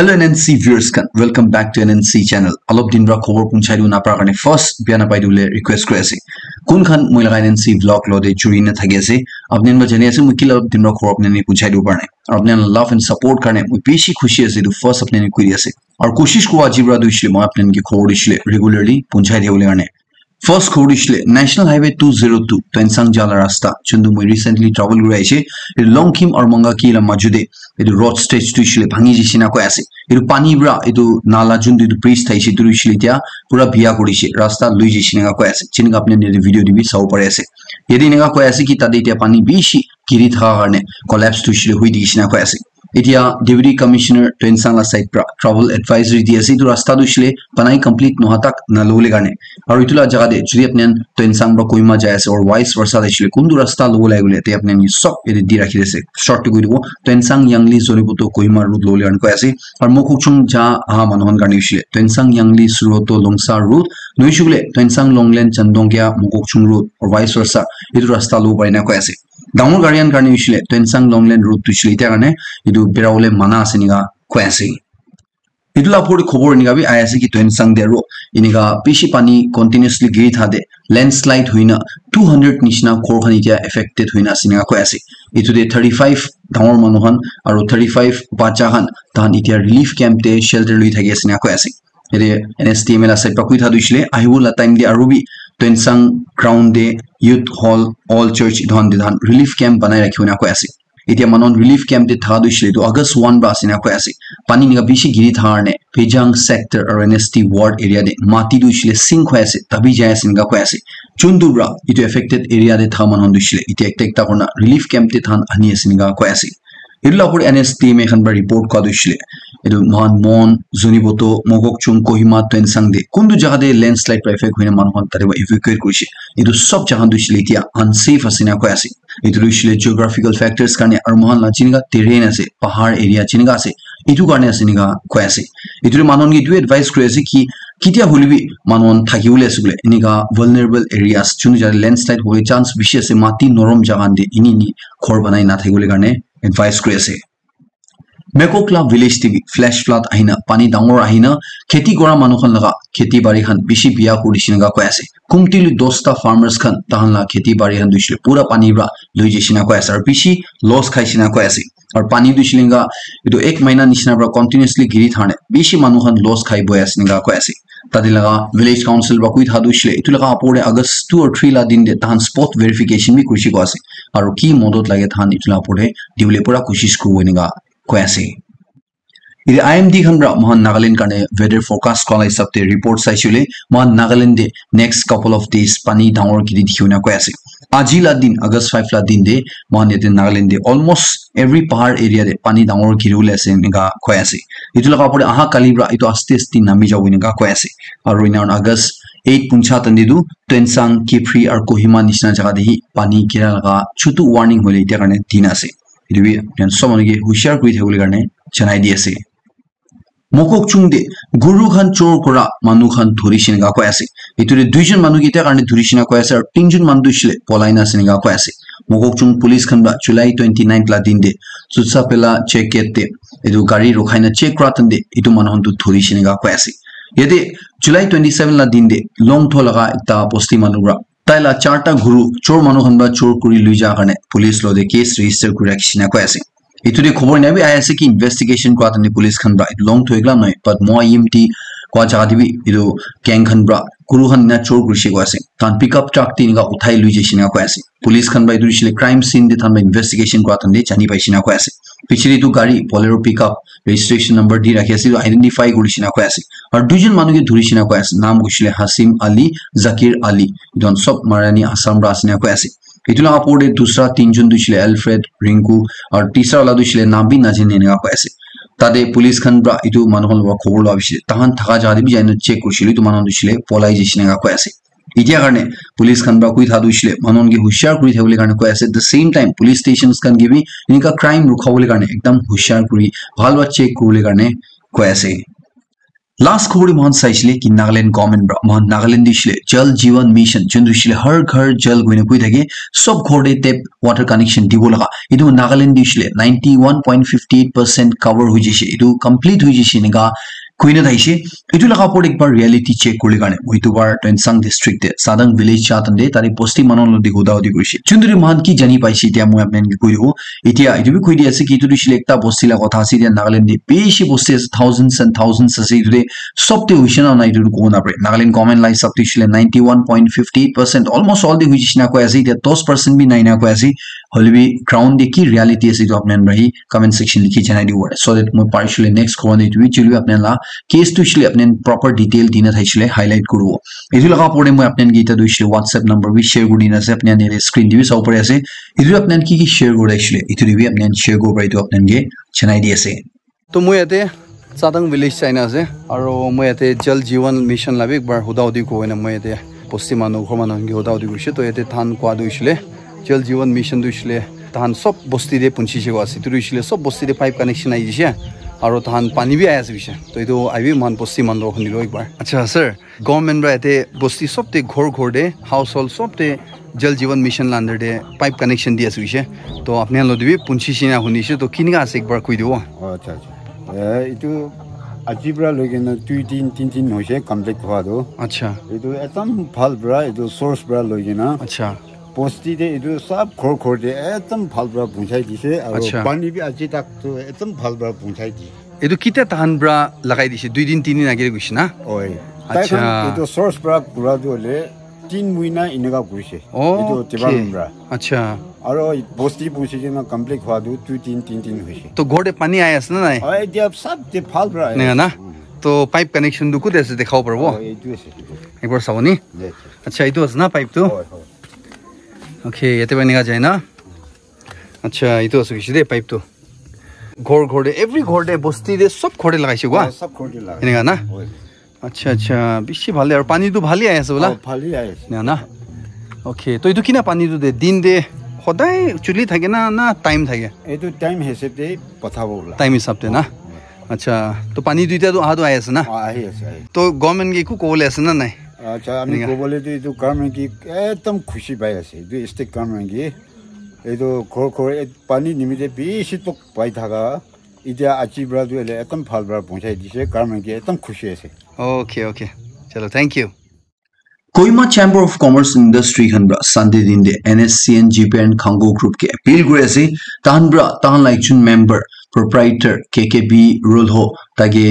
Hello NNC viewers, welcome back to NNC channel. All of dinra khobar punchari una prakarne first biana pai dule request kore Kun khan moila NNC vlog lo de churi na thage ase. Apni anba jani ase mukil ab dinra khobar apne ni punchari uparne. Apni an love and support karne mu peshi khushi ase du first apne ni kuri ase. Aur kushish ko ajibra du ishle ma apne ni ki khobar ishle regularly punchari hule arne. First Kodishle, National Highway 202, to Ensang Jala Rasta, Chundumui recently travel gureche, it Longkim or Mangaki la Majude, it road stretch to Shle Bhangi Jisinako Ase, it Panibra, it Nala Jundu to priest Taishi to Shlitia, Pura Bia Kodishe, Rasta Luigi Shinako Ase, Chinakapne video to be Sauper Ase. Yedinako Ase Kita Dita Pani Bishi, Kirit Harne, collapse to Shle Huidishinako Ase. ইতিয়া ডিভিডি commissioner টু ইনসালা সাইট্রা travel advisory দি আছে তু রাস্তা দুছিলে পনাই complete নহতাক নালুলি গানে আর উইটুলা জাগা দে যদি আপনি নেন তো ইনসাং ব কোইমা যায়েছে অর ওয়াইস বর্ষা ইছলে কোন দু রাস্তা লোল আইগুলে তে আপনি সব ফিদি রাখিলেছে শর্ট টু গিগো তো ইনসাং ইয়ংলি জোনিবুত কোইমা রু লোলিয়ান কোয়াসে অর মকুকছং যা আ মাননন গানিছে তো ইনসাং ইয়ংলি সুরো তো লংসা রু দুইছুলে ইনসাং লংলেন চন্দংয়া মকুকছং রু অর ওয়াইস বর্ষা ইতু রাস্তা লু বাইনা কোয়াসে ডাঙৰ গাড়ীয়ান কাৰণে উঠিছিলে টেনচাং লংলেণ্ড ৰোড উঠিছিলে এতিয়া কাৰণে এইটো বেৰাবলৈ মানা আছে নেকি কৈ আছে এইটো লাভ কৰি খবৰ এনেকুৱা বি আই আছে কি টেনচাং দে আৰু এনেকুৱা বেছি পানী কণ্টিনিউছলি গিৰি থাকে লেণ্ডশ্লাইড হৈ না টু হাণ্ড্ৰেড নিচিনা ঘৰখন এতিয়া এফেক্টেড হৈ না আছে নেকি কৈ আছে এইটোতে থাৰ্টি ফাইভ ডাঙৰ মানুহখন আৰু থাৰ্টি ফাইভ বাচ্চাখন তাহান এতিয়া ৰিলিফ কেম্পতে শ্বেল্টাৰ লৈ থাকি আছে নেকি কৈ আছে एनएसटीएमएल आसे पकुई था दुइशले ला टाइम दे आरुबी टेनसंग ग्राउंड दे यूथ हॉल ऑल चर्च धन दिधान रिलीफ कैंप बनाय राखियो ना को आसे इतिया मनोन रिलीफ कैंप दे था तो अगस्त 1 बा आसिना को आसे पानी निगा बिशी गिरी थारने फेजांग सेक्टर और एनएसटी वार्ड एरिया दे माती दुइशले सिंक होय आसे तभी जाय सिंगा को आसे चुंदुरा इतु अफेक्टेड एरिया दे था मनोन दुइशले इतिया एकटा एकटा कोना रिलीफ कैंप दे थान आनी आसिनगा को आसे इरला एनएसटी मे रिपोर्ट को ಇದು ಮಹಾನ್ ಮೋನ್ ಜುನಿಬೊತ್ತು ಮೊಗೋಕ್ ಚುಂಗ್ ಕೊಹಿಮಾ ತೆನ್ ಸಂಗ್ದಿ ಕುಂದು ಜಹದೇ ಲೆನ್ಸ್ ಲೈಟ್ ಪ್ರೆಫೆಕ್ ಹುಯಿನ ಮನುಹಂತರಿವ ಇವಿಕೇರ್ ಕುಶಿ ಇದು ಸಬ್ ಜಹಾಂದು ಇಶಿಲಿ ಇತಿಯ ಅನ್ಸೇಫ್ ಅಸಿನ ಕೊಯಾಸಿ ಇದು ಇಶಿಲಿ ಜಿಯೋಗ್ರಾಫಿಕಲ್ ಫ್ಯಾಕ್ಟರ್ಸ್ ಕಾರಣ ಅರು ಮಹಾನ್ ಲಾಚಿನಿಗ ತಿರೇನ ಅಸೆ ಪಹಾಡ್ ಏರಿಯಾ ಚಿನಿಗ ಅಸೆ ಇದು ಕಾರಣ ಅಸಿನಿಗ ಕೊಯಾಸಿ ಇದು ಮಾನವನ್ ಇದು ಅಡ್ವೈಸ್ ಕೊಯ ಅಸಿ ಕಿ ಕಿತಿಯಾ ಹುಲಿವಿ ಮಾನವನ್ ಥಾಕಿ ಉಲಿ ಅಸುಗಲೆ ಇನಿಗ ವಲ್ನರಬಲ್ ಏರಿಯಾಸ್ ಚುನು ಜಾರೆ ಲೆನ್ಸ್ ಲೈಟ್ ಹೋಗಿ ಚಾನ್ಸ್ ವಿಶಿ ಅಸೆ ಮಾತಿ ನೊರಂ ಜಾಗಾಂದಿ ಇನಿ ನಿ ಖೋರ್ ಬನಾಯಿ ನಾ ಥಾಕಿ ಉಲಿ ಕಾರಣ ಅಡ್ವೈಸ್ ಕೊಯ ಅಸೆ মেকোক্লা ভিলেজ টিভি ফ্লেশ ফ্লাড আহিন পানী ডাঙৰ আহিন খেতি কৰা মানুহখন লগা খেতি বাৰীখন বেছি বিয়া কৰিছিল কৈ আছে কুমটিলি দহটা ফাৰ্মাৰ্ছ খন তাহান লগা খেতি বাৰীখন দিছিল পুৰা পানীৰ পৰা লৈ যাইছিল কৈ আছে আৰু পিছি লছ খাইছিল কৈ আছে আৰু পানী দিছিল এইটো এক মাহিনা নিচিনাৰ পৰা কণ্টিনিউছলি ঘিৰি থাকে বেছি মানুহখন লছ খাই বৈ আছে গা কৈ আছে তাতে লগা ভিলেজ কাউঞ্চিল বা কুই থা দিছিলে এইটো লগা আপৰে আগষ্ট টু আৰু থ্ৰী লা দিন দে তাহান স্পট ভেৰিফিকেশ্যন বি কৰিছে কৈ আছে আৰু কি মদত লাগে তাহান এইটো লগা ওপৰে পুৰা পৰা কোচিছ কৰিব কৈ আছে এতিয়া আই এম ডি খন মহান নাগালেণ্ড কাৰণে ৱেডাৰ ফৰকাষ্ট কল হিচাপে ৰিপৰ্ট চাইছিলে মহান নাগালেণ্ডে নেক্সট কাপল অফ ডেজ পানী ডাঙৰ কিনি দেখিও নাকৈ আছে আজি দিন আগষ্ট ফাইভ লা দিন দে মহান ইয়াতে নাগালেণ্ড দে অলমষ্ট এভৰি পাহাৰ এৰিয়াতে পানী ডাঙৰ ঘিৰিবলৈ আছে এনেকুৱা কৈ আছে এইটো লগা পৰে অহা কালিৰ পৰা এইটো আস্তে আস্তে নামি যাব এনেকুৱা কৈ আছে আৰু ইনাৰ আগষ্ট এইট পুঞ্চা তান্দিটো টেনচাং কিফ্ৰী আৰু কহিমা নিচিনা জেগাত দেহি পানী ঘিৰা লগা চুটো ৱাৰ্ণিং হ'লে এতিয়া কাৰণে দিন আছে সব মানুষকে হুঁশিয়ার করে থাকলে কারণে জানাই দিয়ে আছে মকক চুং দিয়ে গরু খান চোর করা মানুষ খান ধরি চিনা কয় আছে এইটরে দুইজন মানুষ কীটার কারণে ধরি চিনা কয় আছে আর তিনজন মানুষ দুইছিল পলাই না চিনা কয় আছে মকক চুং পুলিশ খান বা জুলাই টুয়েন্টি নাইন লা দিন দে সুৎসা পেলা চেক কেটে এই গাড়ি রখাই না চেক করা তান দে এই মানুষ তো ধরি চিনা কয় আছে ইয়াতে জুলাই টুয়েন্টি সেভেন লা দিন দে লং থা একটা বস্তি মানুষরা তাই লা চারটা ঘুরু চোর মানুষ বা চোর করে লই যাওয়ার কারণে পুলিশ লোদে কেস রেজিস্টার করে রাখি না কয় আছে এইটু খবর নিয়ে আই আছে কি ইনভেস্টিগেশন করা তাদের পুলিশ খান বা লং তো এগুলো নয় বাট মই ইম e টি কয় জায়গা দিবি এই ক্যাং খান বা গুরু খান না চোর করে সে আছে কারণ পিক ট্রাক তিন উঠাই লই যাইছে না আছে পুলিশ খান বা এই দুই ছেলে ক্রাইম সিন দিয়ে তাদের ইনভেস্টিগেশন করা তাদের জানি পাইছি না আছে পিছলিটো গাড়ী পলেৰ পিক আপ ৰেজিষ্ট্ৰেশ্যন নম্বৰ দি ৰাখি আছিল আইডেণ্টিফাই কৰি চিনাকৈ আছিল আৰু দুইজন মানুহে ধৰি চিনাকৈ আছিল নাম কৈছিলে হাছিম আলী জাকিৰ আলী এজন চব মাৰানী আছাম ৰা চিনাকৈ আছিল এইটো লগা পৰে দুচৰা তিনিজন দিছিলে এলফ্ৰেড ৰিংকু আৰু তিচাৰ ওলা দিছিলে নাবি নাজিন এনেকুৱাকৈ আছিল তাতে পুলিচ খন পৰা এইটো মানুহৰ লগত খবৰ লোৱা হৈছিলে তাহান থকা জাগাতে বি জানো চেক কৰিছিলোঁ এইটো মানুহ দিছিলে পলাই যি চিনাকৈ আছিল এতিয়া কাৰণে পুলিচ খান বা কৈ থা দিছিলে মানুহে হুচিয়াৰ কৰি থাকিবলৈ কাৰণে কৈ আছে the same time police station খান কিবি এনেকুৱা ক্ৰাইম ৰখাবলৈ কাৰণে একদম হুচিয়াৰ কৰি ভাল বা চেক কৰিবলৈ কাৰণে কৈ আছে লাষ্ট খবৰ মন চাইছিলে কি নাগালেণ্ড গভৰ্ণমেণ্ট মহান নাগালেণ্ড দিছিলে জল জীৱন মিছন যোনটো দিছিলে হৰ ঘৰ জল গৈ নকৈ থাকে চব ঘৰতে টেপ ৱাটাৰ কানেকশ্যন দিব লগা এইটো নাগালেণ্ড দিছিলে ninety one point fifty eight percent cover হৈ যাইছে এইটো কমপ্লিট হৈ যাইছে এনেকুৱা কুইনত আহিছে এইটো লেখা ওপৰত একবাৰ ৰিয়েলিটি চেক কৰিলে কাৰণে ৱৈটুবাৰ টেনচাং ডিষ্ট্ৰিক্টে চাদং ভিলেজ চাহে তাৰে পশ্চিম মানৰ লগত সোধাসুধি কৰিছে যোনটো মহান কি জানি পাইছে এতিয়া মই আপোনাক কৈ দিওঁ এতিয়া এইটোবি কৈ দি আছে কি এইটো দিছিলে এটা বস্তিলা কথা আছে এতিয়া নাগালেণ্ড বেছি বস্তি আছে থাউজেণ্ডছ এণ্ড থাউজেণ্ডছ আছে এইটোতে চবতে হৈছে নহয় নাই এইটো ক'ব নাপাৰে নাগালেণ্ড কমেণ্ট লাইফ চাপটো হৈছিলে ninety one point fifty percent almost all দি হৈছে নাকৈ আছে এতিয়া দহ পাৰ্চেণ্ট বি নাই না কৈ আছে হলিবি ক্ৰাউন দি কি ৰিয়েলিটি আছে এইটো আপোনাৰ কমেণ্ট ছেকশ্যন লিখি জনাই দিব পাৰে চ' মই পাৰিছিলোঁ নেক্সট কোৱা দিয়ে চলিব আপোনাৰ কেছটো হৈছিলে আপোনাৰ প্ৰপাৰ ডিটেইল দিনা থাকিছিলে হাইলাইট কৰিব এইটো লগা ওপৰতে মই আপোনাৰ কেইটা দিছিলে হোৱাটছএপ নম্বৰ বি শ্বেয়াৰ কৰি আছে আপোনাৰ স্ক্ৰীন টিভি চাব পাৰি আছে এইটো আপোনাৰ কি কি শ্বেয়াৰ কৰি আহিছিলে এইটো দিবি আপোনাৰ শ্বেয়াৰ কৰিব পাৰে এইটো আপোনাৰ জনাই দি আছে তো মই ইয়াতে চাদং ভিলেজ চাইনা আছে আৰু মই ইয়াতে জল জীৱন মিছন লাভ একবাৰ সোধা সুধি মই ইয়াতে পশ্চিম মানুহ ঘৰ মানুহ সোধা সুধি তো ইয়াতে ধান কোৱা দিছিলে জল জীৱন মিছন দিছিলে তাহান চব বস্তিতে পুঞ্চিছেগো আছে এইটো ৰুইছিলে চব বস্তিতে পাইপ কানেকশ্যন আহি দিছে আৰু তাহান পানী বি আহি আছে পিছে তো এইটো আহিবি মান বস্তি মান শুনিলো একবাৰ আচ্ছা ছাৰ গভৰ্ণমেণ্ট বা ইয়াতে বস্তি চবতে ঘৰ ঘৰতে হাউচ হল চবতে জল জীৱন মিছন লাণ্ডাৰতে পাইপ কানেকশ্যন দি আছে পিছে তো আপুনি হ'লে দিবি পুঞ্চিছ দিনা শুনিছে তো কেনেকুৱা আছে একবাৰ কৈ দিব আজিৰ পৰা লৈ কিনে দুই দিন তিনি দিন হৈছে কমপ্লিট হোৱাটো আচ্ছা এইটো একদম ভাল পৰা এইটো চ'ৰ্চ পৰা লৈ কিনে আচ্ছা 보스티데 이르 사브 코코데 에튼 팔브라 붕차이디세 아로 반리비 아지닥투 에튼 팔브라 붕차이디 이르 키테 탄브라 라가이디시 두이딘 티니 나게르 구시나 오이 아차 이도 소스 브라 브라도레 틴 무이나 이네가 구시 이도 티바브라 아차 아로 보스티 부시지나 컴플릭 화두 투틴 틴틴 회시 또 고데 파니 아야스나 나이 아이 디압 사브테 팔브라 네나 तो पाइप कनेक्शन दुकु देसे देखाओ पर वो एक बार सावनी अच्छा इतो असना पाइप तू ওকে ইয়াতে পানী গা যায় না আচ্ছা এইটো আছো গৈছে দেই পাইপটো ঘৰ ঘৰতে এভৰি ঘৰতে বস্তিতে চব ঘৰতে লগাইছে গোৱা চব ঘৰতে লাগে এনেকা না আচ্ছা আচ্ছা বেছি ভালে আৰু পানীটো ভালেই আহি আছে বোলা ভালেই আহি আছে না না অ'কে তই এইটো কিনা পানীটো দে দিন দে সদায় চুলি থাকে না না টাইম থাকে এইটো টাইম হিচাপে পঠাব টাইম হিচাপে না আচ্ছা তো পানীটো এতিয়াতো অহাটো আহি আছে না আহি আছে তো গভমেণ্ট একো ক'বলৈ আছে না নাই আচ্ছা আমি ক'বলৈতো এইটো কামৰেংগী একদম খুচি পাই আছে এইটো ষ্টেক কামৰেংগী এইটো ঘৰ ঘৰ পানী নিমিতে বেছি পোক পাই থাকা এতিয়া আজি পৰাটো একদম ভাল পৰা পঞ্চায়ত দিছে কামৰেংগী একদম খুচি আছে অ'কে অ'কে চলো thank you Kohima chamber of commerce industry হানব্ৰা চানডে দিনদে N S C N G P and Khango গ্ৰুপকে এপিল কৰি আছে তাহানব্ৰা তাহান লাইকচোন মেম্বাৰ প্ৰপ্ৰাইটাৰ কে কে বি ৰোল হ তাকে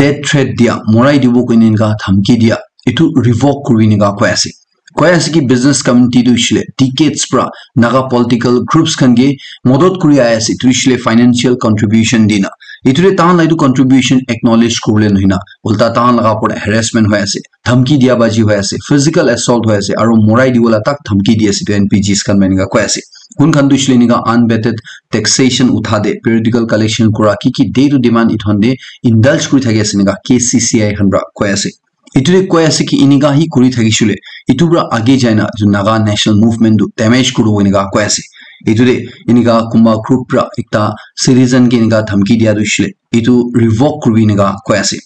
ডেথ থ্ৰেট দিয়া মৰাই দিব কৈ নিনগা ধমকি দিয়া इतु रिवॉक कुरीनिगा कोई ऐसे कोई ऐसे की बिजनेस कम्युनिटी तो इसलिए टिकेट्स प्रा नगा पॉलिटिकल ग्रुप्स कंगे मदद कुरी आया ऐसे तो इसलिए फाइनेंशियल कंट्रीब्यूशन देना इतुरे तान लाइटु कंट्रीब्यूशन एक्नॉलेज कोले नहीं ना बोलता तान लगा पड़े हैरेसमेंट हुआ ऐसे धमकी दिया बाजी हुआ ऐसे फिजिकल असॉल्ट हुआ ऐसे धमकी दिया सिद्ध एनपीजीस कर का कोई उन खंड इसलिए उठा दे पेरिटिकल कलेक्शन कोरा की की डे ইটোৰে কৈ আছে কি এনেকা সি কৰি থাকিছিলে ইটোৰ পৰা আগে যায় না নাগা নেশ্যনেল মুভমেণ্টটো ডেমেজ কৰিব এনেকুৱা কৈ আছে এইটোৰে এনেকুৱা কোনোবা গ্ৰুপ পৰা এটা চিটিজেন এনেকুৱা ধমকি দিয়া দিছিলে এইটো ৰিভক কৰিবি এনেকুৱা কৈ আছে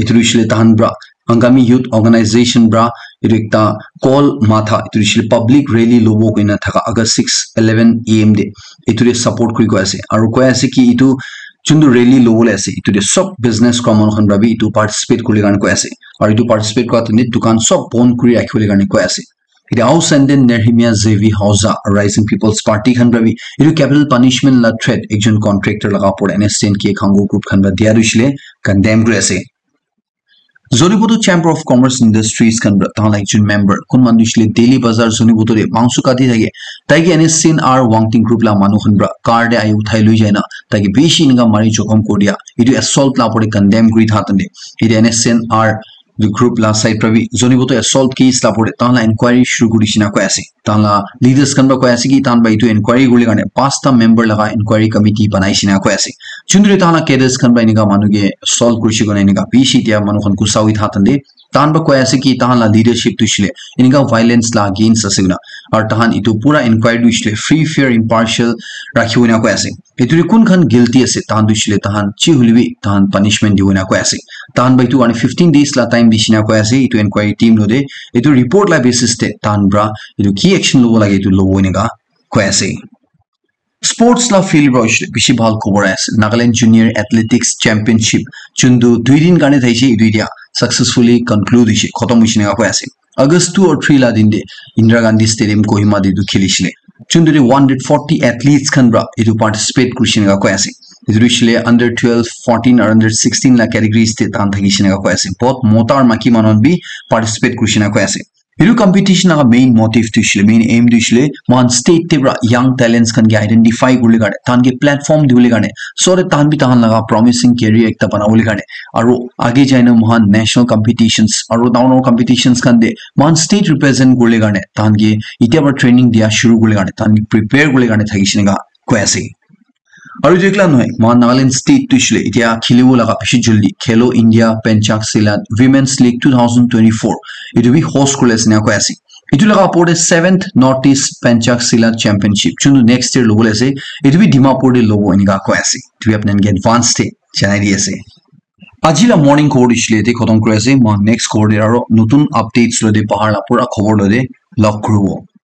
এইটো দিছিলে তাহান পৰা অংগামী ইউথ অৰ্গেনাইজেশ্যন পৰা এইটো এটা কল মাথা এইটো দিছিলে পাব্লিক ৰেলী ল'ব কৈ নাথাকা August six eleven A M day এইটোৰে ছাপৰ্ট কৰি কৈ আছে আৰু কৈ আছে কি এইটো যোনটো ৰেলী ল'বলৈ আছে এইটোৰে চব বিজনেছ কমনখন ভাবি এইটো পাৰ্টিচিপেট কৰিলে কাৰণে কৈ আছে আৰু এইটো পাৰ্টিচিপেট কৰা তিনি দোকান চব বন্দ কৰি ৰাখিবলৈ কাৰণে কৈ আছে এতিয়া হাউচ এণ্ড দেন নেৰহিমিয়া জে ভি হাউজা ৰাইজিং পিপলছ পাৰ্টি খান ৰাবি এইটো কেপিটেল পানিছমেণ্ট লা থ্ৰেড এজন কণ্ট্ৰেক্টৰ লগা ওপৰত N S C Khango group খান বা দিয়া দিছিলে কণ্ডেম কৰি আছে জনীবতো চেম্বাৰ অফ কমাৰ্চ ইণ্ডাষ্ট্ৰিজ খান তাহলে একজন মেম্বাৰ কোন মানুহ দিছিলে ডেইলী বজাৰ জনীবতৰে মাংস কাটি থাকে তাইকে N S CN R Wangtin group লা মানুহ খান্দা কাৰ দে আই উঠাই লৈ যায় না তাইকে বেছি এনেকুৱা মাৰি জখম কৰি দিয়া এইটো এছল্ট লাপৰে কণ্ডেম কৰি থাকে এতিয়া N S CN R the group la side pravi zoni boto assault case la pore tala inquiry shuru kuri sina koy ase tala leaders kan ba koy ase ki tan bai tu inquiry guli gane pasta member laga inquiry committee banai sina koy ase chundri tala kedes kan bai niga manu ge assault kuri sina niga pc tia manu kan kusawi tha tande tan ba koy ase ki tala leadership tu shile niga violence la against ase na ar tahan itu pura inquiry tu shile free fair impartial rakhi una koy ase etu kun khan guilty ase tan du shile tahan chi hulwi tahan punishment di una koy ase টান বাই টু আমি fifteen days লা time বেশি না কয়ে আছে এই এনকোয়ারি টিম লোদে এই রিপোর্ট লা বেসিসে টান ব্রা এই কি একশন লোব লাগে এই লোব এনে কয়ে আছে স্পোর্টস লা ফিল্ড রয়েছে বেশি ভাল খবর আছে নাগাল্যান্ড জুনিয়র এথলেটিক্স চ্যাম্পিয়নশিপ যুন দুই দিন কারণে থাইছে এই দুইটা সাকসেসফুলি কনক্লুড হয়েছে খতম হয়েছে নাকা কয়ে আছে অগস্ট টু আর থ্রি লা দিন দে ইন্দিরা গান্ধী স্টেডিয়াম কহিমা দিয়ে খেলিছিলে যুন্ডে ওয়ান হান্ড্রেড ফর্টি এথলিটস খান ব্রা এই পার্টিসিপেট করছে নাকা কয়ে আছে रिसले अंडर टुवेल्व फोर्टीन और अंडर सिक्सटीन ला कैटेगरी स्टेट तान थकी सिनेगा को ऐसे बहुत मोटा और मकी मानों भी पार्टिसिपेट कर सिनेगा को ऐसे यू कंपटीशन का मेन मोटिव तो इसलिए मेन एम तो इसलिए मान स्टेट टेबरा यंग टैलेंट्स कन आईडेंटिफाई आइडेंटिफाई कर लेगा तान के प्लेटफॉर्म दे लेगा ने सॉरे तान भी तान लगा प्रॉमिसिंग कैरियर एक तो बना ने और आगे जाने महान नेशनल कंपटीशंस और डाउन और कंपटीशंस कन दे मान स्टेट रिप्रेजेंट कर लेगा ने ट्रेनिंग दिया शुरू कर लेगा ने तान प्रिपेयर कर আৰু যিগিলা নহয় মহা নাগালেণ্ড ষ্টেট টুইছিলে এতিয়া খেলিব লগা বেছি জলদি Khelo India pencak silat women's league two thousand এইটো বি হষ্ট কৰিলে চিনাকৈ আছে এইটো লগা ওপৰতে seventh north east pencak silat championship যোনটো নেক্সট ইয়েৰ ল'বলৈ আছে এইটো বি ডিমাপুৰতে ল'ব এনেকুৱা কৈ আছে এইটো আপোনালোকে এডভান্স ষ্টে জনাই দি আছে আজিলা মৰ্ণিং খবৰ দিছিলে এতিয়া খতম কৰি আছে মই নেক্সট খবৰ দিয়ে আৰু নতুন আপডেটছ লৈ দিয়ে পাহাৰ পৰা খবৰ লৈ দিয়ে লগ কৰিব